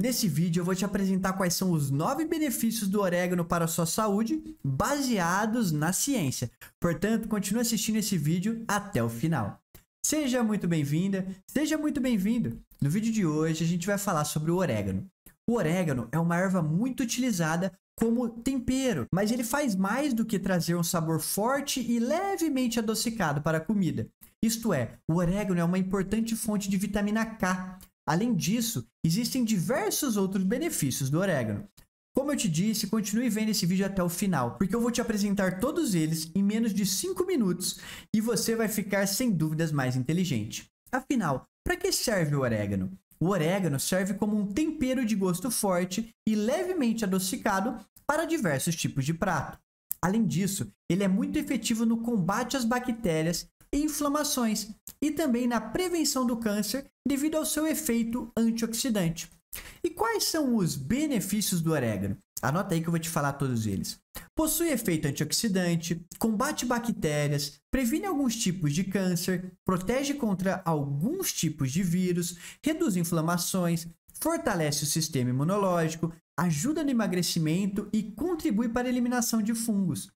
Nesse vídeo eu vou te apresentar quais são os 9 benefícios do orégano para a sua saúde, baseados na ciência. Portanto, continue assistindo esse vídeo até o final. Seja muito bem-vinda, seja muito bem-vindo. No vídeo de hoje a gente vai falar sobre o orégano. O orégano é uma erva muito utilizada como tempero, mas ele faz mais do que trazer um sabor forte e levemente adocicado para a comida. Isto é, o orégano é uma importante fonte de vitamina K, Além disso, existem diversos outros benefícios do orégano. Como eu te disse, continue vendo esse vídeo até o final, porque eu vou te apresentar todos eles em menos de 5 minutos e você vai ficar sem dúvidas mais inteligente. Afinal, para que serve o orégano? O orégano serve como um tempero de gosto forte e levemente adocicado para diversos tipos de prato. Além disso, ele é muito efetivo no combate às bactérias inflamações, e também na prevenção do câncer devido ao seu efeito antioxidante. E quais são os benefícios do orégano? Anota aí que eu vou te falar todos eles. Possui efeito antioxidante, combate bactérias, previne alguns tipos de câncer, protege contra alguns tipos de vírus, reduz inflamações, fortalece o sistema imunológico, ajuda no emagrecimento e contribui para a eliminação de fungos.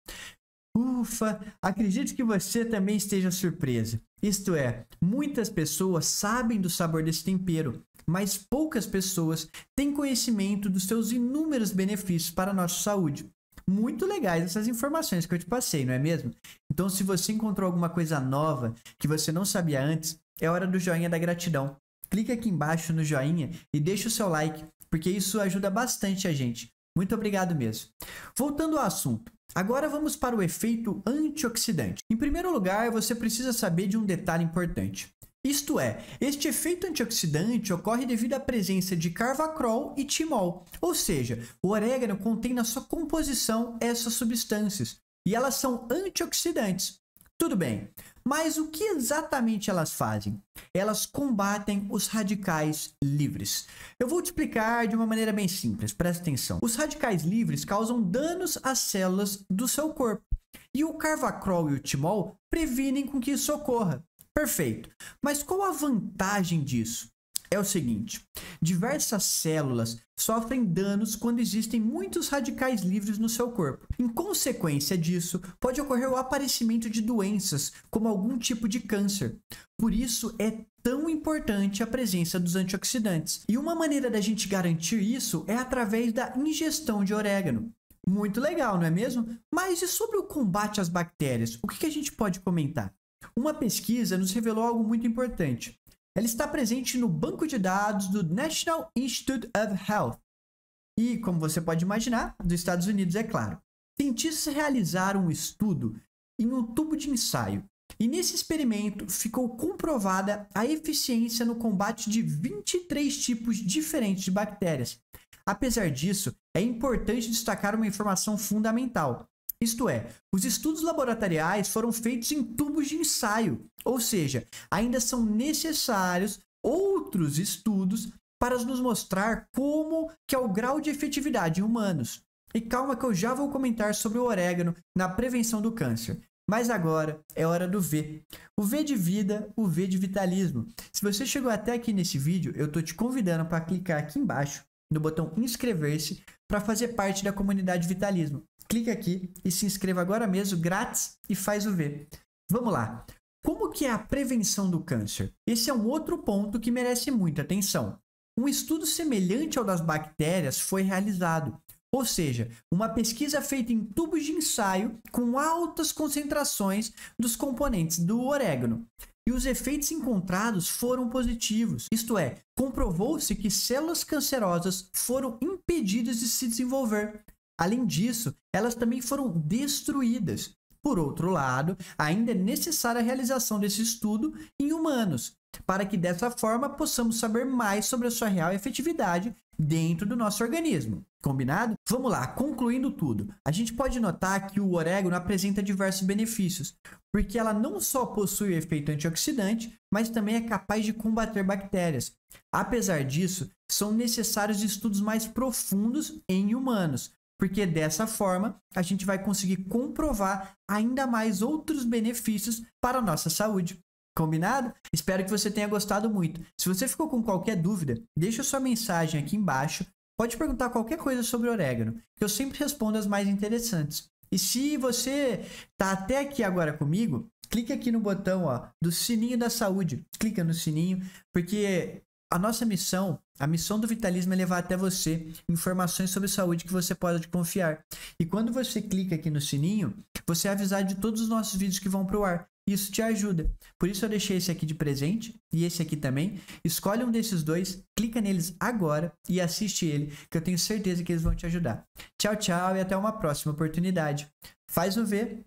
Ufa, acredito que você também esteja surpresa. Isto é, muitas pessoas sabem do sabor desse tempero, mas poucas pessoas têm conhecimento dos seus inúmeros benefícios para a nossa saúde. Muito legais essas informações que eu te passei, não é mesmo? Então, se você encontrou alguma coisa nova que você não sabia antes, é hora do joinha da gratidão. clica aqui embaixo no joinha e deixa o seu like, porque isso ajuda bastante a gente. Muito obrigado mesmo. Voltando ao assunto, agora vamos para o efeito antioxidante. Em primeiro lugar, você precisa saber de um detalhe importante. Isto é, este efeito antioxidante ocorre devido à presença de carvacrol e timol, ou seja, o orégano contém na sua composição essas substâncias e elas são antioxidantes. Tudo bem, mas o que exatamente elas fazem? Elas combatem os radicais livres. Eu vou te explicar de uma maneira bem simples, presta atenção. Os radicais livres causam danos às células do seu corpo. E o Carvacrol e o Timol previnem com que isso ocorra. Perfeito. Mas qual a vantagem disso? é o seguinte: diversas células sofrem danos quando existem muitos radicais livres no seu corpo. Em consequência disso, pode ocorrer o aparecimento de doenças, como algum tipo de câncer. Por isso é tão importante a presença dos antioxidantes. E uma maneira da gente garantir isso é através da ingestão de orégano. Muito legal, não é mesmo? Mas e sobre o combate às bactérias? O que a gente pode comentar? Uma pesquisa nos revelou algo muito importante. Ela está presente no banco de dados do National Institute of Health e, como você pode imaginar, dos Estados Unidos, é claro. Cientistas realizaram um estudo em um tubo de ensaio e nesse experimento ficou comprovada a eficiência no combate de 23 tipos diferentes de bactérias. Apesar disso, é importante destacar uma informação fundamental. Isto é, os estudos laboratoriais foram feitos em tubos de ensaio, ou seja, ainda são necessários outros estudos para nos mostrar como que é o grau de efetividade em humanos. E calma que eu já vou comentar sobre o orégano na prevenção do câncer. Mas agora é hora do V. O V de vida, o V de vitalismo. Se você chegou até aqui nesse vídeo, eu estou te convidando para clicar aqui embaixo no botão inscrever-se para fazer parte da comunidade Vitalismo. Clique aqui e se inscreva agora mesmo, grátis, e faz o V. Vamos lá. Como que é a prevenção do câncer? Esse é um outro ponto que merece muita atenção. Um estudo semelhante ao das bactérias foi realizado, ou seja, uma pesquisa feita em tubos de ensaio com altas concentrações dos componentes do orégano e os efeitos encontrados foram positivos. Isto é, comprovou-se que células cancerosas foram impedidas de se desenvolver. Além disso, elas também foram destruídas. Por outro lado, ainda é necessária a realização desse estudo em humanos, para que dessa forma possamos saber mais sobre a sua real efetividade dentro do nosso organismo. Combinado? Vamos lá, concluindo tudo. A gente pode notar que o orégano apresenta diversos benefícios, porque ela não só possui efeito antioxidante, mas também é capaz de combater bactérias. Apesar disso, são necessários estudos mais profundos em humanos, porque dessa forma a gente vai conseguir comprovar ainda mais outros benefícios para a nossa saúde. Combinado? Espero que você tenha gostado muito. Se você ficou com qualquer dúvida, deixa sua mensagem aqui embaixo. Pode perguntar qualquer coisa sobre orégano, que eu sempre respondo as mais interessantes. E se você tá até aqui agora comigo, clique aqui no botão ó, do sininho da saúde. Clica no sininho, porque a nossa missão, a missão do Vitalismo é levar até você informações sobre saúde que você pode confiar. E quando você clica aqui no sininho, você é avisado de todos os nossos vídeos que vão para o ar. Isso te ajuda. Por isso eu deixei esse aqui de presente e esse aqui também. Escolhe um desses dois, clica neles agora e assiste ele, que eu tenho certeza que eles vão te ajudar. Tchau, tchau e até uma próxima oportunidade. Faz o V